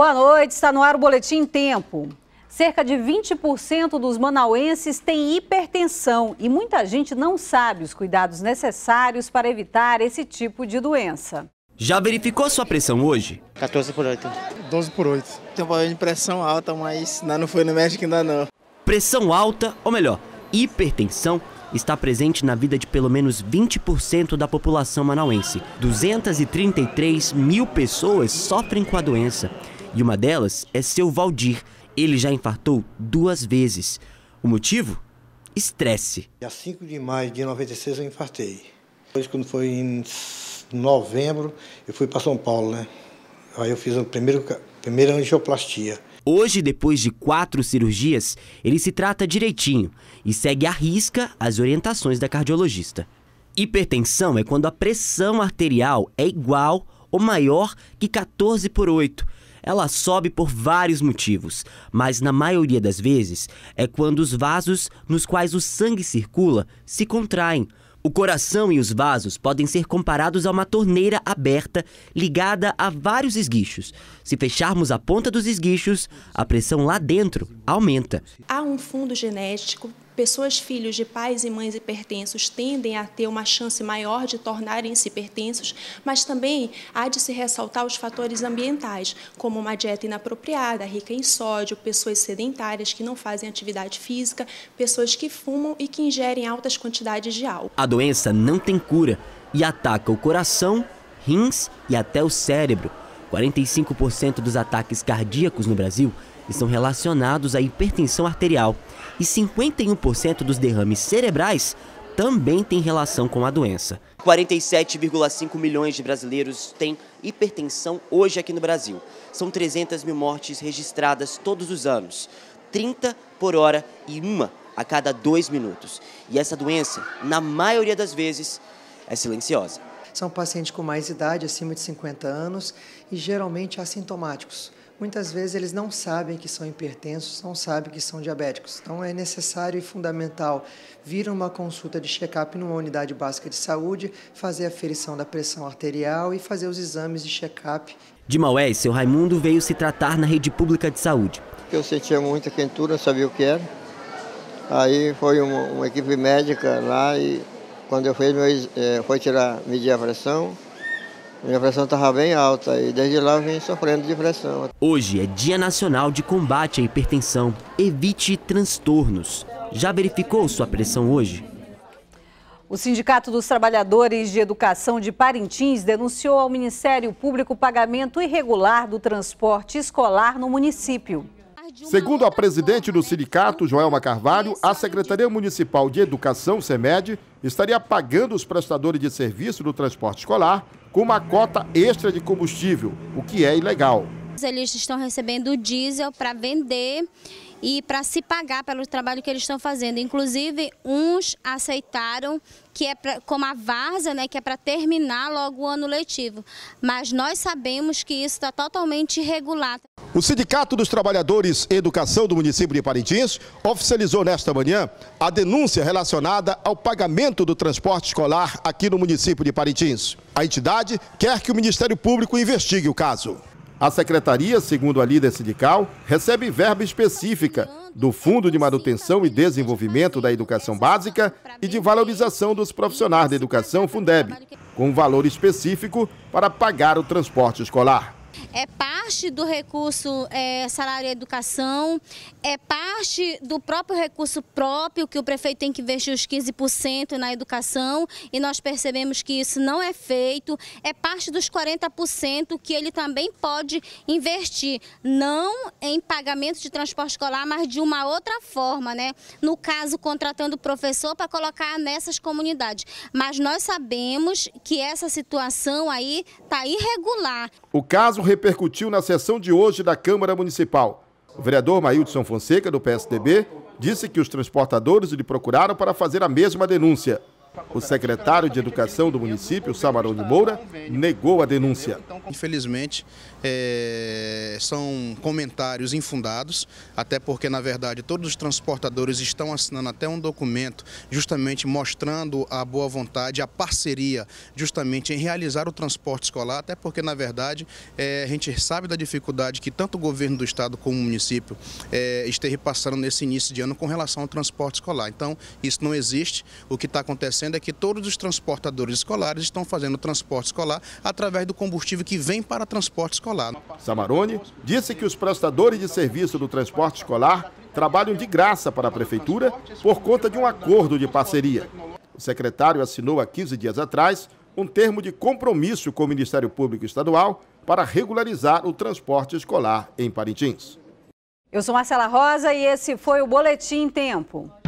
Boa noite, está no ar o Boletim Tempo. Cerca de 20% dos manauenses têm hipertensão e muita gente não sabe os cuidados necessários para evitar esse tipo de doença. Já verificou sua pressão hoje? 14 por 8. 12 por 8. Tem um problema de pressão alta, mas ainda não foi no médico ainda não. Pressão alta, ou melhor, hipertensão, está presente na vida de pelo menos 20% da população manauense. 233 mil pessoas sofrem com a doença. E uma delas é seu Valdir. Ele já infartou duas vezes. O motivo? Estresse. Dia 5 de maio de 96 eu infartei. Depois, quando foi em novembro, eu fui para São Paulo, né? Aí eu fiz a primeira, primeira angioplastia. Hoje, depois de quatro cirurgias, ele se trata direitinho e segue à risca as orientações da cardiologista. Hipertensão é quando a pressão arterial é igual ou maior que 14 por 8, ela sobe por vários motivos, mas na maioria das vezes é quando os vasos nos quais o sangue circula se contraem. O coração e os vasos podem ser comparados a uma torneira aberta ligada a vários esguichos. Se fecharmos a ponta dos esguichos, a pressão lá dentro aumenta. Há um fundo genético pessoas filhos de pais e mães hipertensos tendem a ter uma chance maior de tornarem-se hipertensos, mas também há de se ressaltar os fatores ambientais, como uma dieta inapropriada, rica em sódio, pessoas sedentárias que não fazem atividade física, pessoas que fumam e que ingerem altas quantidades de álcool. A doença não tem cura e ataca o coração, rins e até o cérebro. 45% dos ataques cardíacos no Brasil estão relacionados à hipertensão arterial e 51% dos derrames cerebrais também têm relação com a doença. 47,5 milhões de brasileiros têm hipertensão hoje aqui no Brasil. São 300 mil mortes registradas todos os anos, 30 por hora e uma a cada dois minutos. E essa doença, na maioria das vezes, é silenciosa. São pacientes com mais idade, acima de 50 anos, e geralmente assintomáticos. Muitas vezes eles não sabem que são hipertensos, não sabem que são diabéticos. Então é necessário e fundamental vir uma consulta de check-up numa unidade básica de saúde, fazer a aferição da pressão arterial e fazer os exames de check-up. De Maués, seu Raimundo veio se tratar na rede pública de saúde. Eu sentia muita quentura, não sabia o que era. Aí foi uma, uma equipe médica lá e quando eu fui, meu, é, foi tirar, medir a pressão, minha pressão estava bem alta e desde lá eu vim sofrendo de pressão. Hoje é Dia Nacional de Combate à Hipertensão. Evite transtornos. Já verificou sua pressão hoje? O Sindicato dos Trabalhadores de Educação de Parintins denunciou ao Ministério Público o pagamento irregular do transporte escolar no município. Segundo a presidente do sindicato, Joelma Carvalho, a Secretaria Municipal de Educação, SEMED, estaria pagando os prestadores de serviço do transporte escolar com uma cota extra de combustível, o que é ilegal. Eles estão recebendo diesel para vender e para se pagar pelo trabalho que eles estão fazendo. Inclusive, uns aceitaram que é pra, como a vaza, né, que é para terminar logo o ano letivo. Mas nós sabemos que isso está totalmente irregular. O Sindicato dos Trabalhadores Educação do município de Parintins oficializou nesta manhã a denúncia relacionada ao pagamento do transporte escolar aqui no município de Parintins. A entidade quer que o Ministério Público investigue o caso. A secretaria, segundo a líder sindical, recebe verba específica do Fundo de Manutenção e Desenvolvimento da Educação Básica e de Valorização dos Profissionais da Educação, Fundeb, com valor específico para pagar o transporte escolar. É parte do recurso é, salário e educação, é parte do próprio recurso próprio, que o prefeito tem que investir os 15% na educação, e nós percebemos que isso não é feito, é parte dos 40% que ele também pode investir, não em pagamento de transporte escolar, mas de uma outra forma, né? No caso, contratando professor para colocar nessas comunidades. Mas nós sabemos que essa situação aí está irregular. O caso repercutiu na na sessão de hoje da Câmara Municipal. O vereador Maílson Fonseca, do PSDB, disse que os transportadores lhe procuraram para fazer a mesma denúncia. O secretário de Educação do município, de Moura, negou a denúncia. Infelizmente, é, são comentários infundados, até porque, na verdade, todos os transportadores estão assinando até um documento justamente mostrando a boa vontade, a parceria justamente em realizar o transporte escolar, até porque, na verdade, é, a gente sabe da dificuldade que tanto o governo do estado como o município é, esteve passando nesse início de ano com relação ao transporte escolar. Então, isso não existe. O que está acontecendo é que todos os transportadores escolares estão fazendo o transporte escolar através do combustível que vem para transporte escolar. Samarone disse que os prestadores de serviço do transporte escolar trabalham de graça para a Prefeitura por conta de um acordo de parceria. O secretário assinou há 15 dias atrás um termo de compromisso com o Ministério Público Estadual para regularizar o transporte escolar em Parintins. Eu sou Marcela Rosa e esse foi o Boletim Tempo.